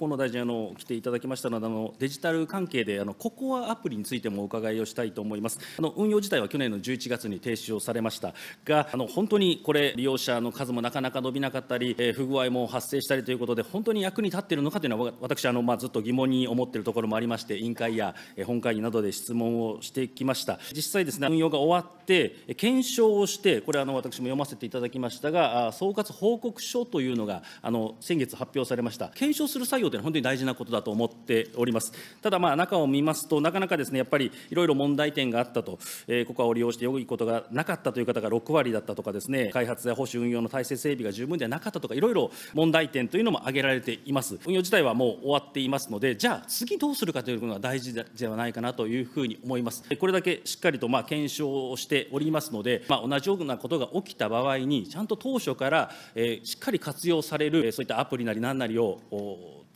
河野大臣あの、来ていただきましたので、あのデジタル関係であの、ココアアプリについてもお伺いをしたいと思います。あの運用自体は去年の11月に停止をされましたが、あの本当にこれ、利用者の数もなかなか伸びなかったり、えー、不具合も発生したりということで、本当に役に立っているのかというのは、私、あのまあ、ずっと疑問に思っているところもありまして、委員会やえ本会議などで質問をしてきました。実際ですね、運用が終わって、検証をして、これ、あの私も読ませていただきましたが、総括報告書というのが、あの先月発表されました。検証する作業ことは本当に大事なことだと思っております。ただ、まあ、中を見ますと、なかなかですね、やっぱりいろいろ問題点があったと、えー、ここはを利用して良いことがなかったという方が6割だったとかですね、開発や保守運用の体制整備が十分ではなかったとか、いろいろ問題点というのも挙げられています。運用自体はもう終わっていますので、じゃあ次どうするかというのが大事ではないかなというふうに思います。これだけしっかりとまあ検証をしておりますので、まあ、同じようなことが起きた場合に、ちゃんと当初から、えー、しっかり活用される、そういったアプリなり何なりを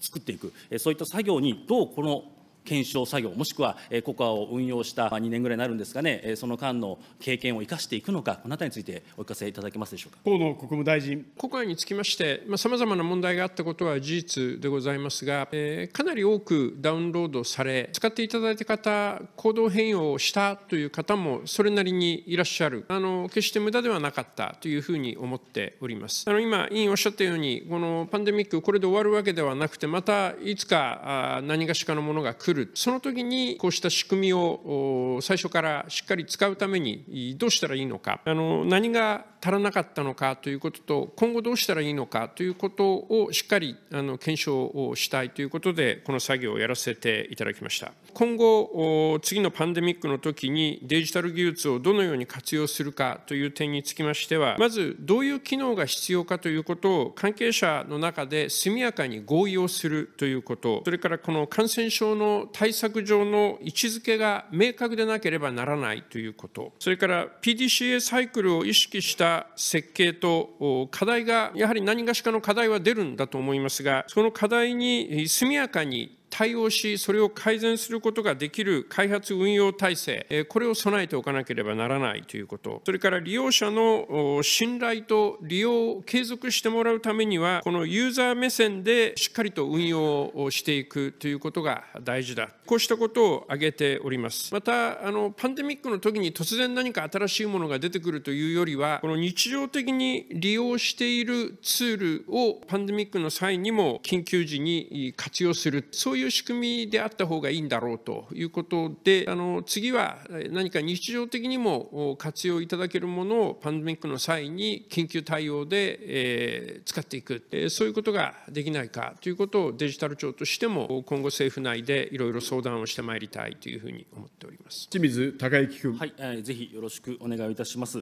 作っていく、そういった作業にどうこの検証作業、もしくはココアを運用した2年ぐらいになるんですかね、その間の経験を生かしていくのか、このあたりについてお聞かせいただけますでしょうか河野国務大臣。ココアにつきまして、さまざ、まな問題があったことは事実でございますが、えー、かなり多くダウンロードされ、使っていただいた方、行動変容をしたという方もそれなりにいらっしゃる、あの決して無駄ではなかったというふうに思っております。あの今、委員おっしゃったように、このパンデミック、これで終わるわけではなくて、またいつか何がしかのものが来る。るその時にこうした仕組みを最初からしっかり使うためにどうしたらいいのかあの何が足らなかったのかということと今後どうしたらいいのかということをしっかりあの検証をしたいということでこの作業をやらせていただきました今後次のパンデミックの時にデジタル技術をどのように活用するかという点につきましてはまずどういう機能が必要かということを関係者の中で速やかに合意をするということそれからこの感染症の対策上の位置づけが明確でなければならないということ、それから PDCA サイクルを意識した設計と課題が、やはり何がしかの課題は出るんだと思いますが、その課題に速やかに対応し、それを改善することができる開発運用体制、これを備えておかなければならないということ、それから利用者の信頼と利用を継続してもらうためには、このユーザー目線でしっかりと運用をしていくということが大事だ、こうしたことを挙げております。またあのパンデミックの時に突然何か新しいものが出てくるというよりは、この日常的に利用しているツールをパンデミックの際にも緊急時に活用する、そういういう仕組みであった方がいいんだろうということであの次は何か日常的にも活用いただけるものをパンデミックの際に緊急対応で、えー、使っていく、えー、そういうことができないかということをデジタル庁としても今後政府内でいろいろ相談をしてまいりたいというふうに思っております清水孝之君、はいえー、ぜひよろしくお願いいたします。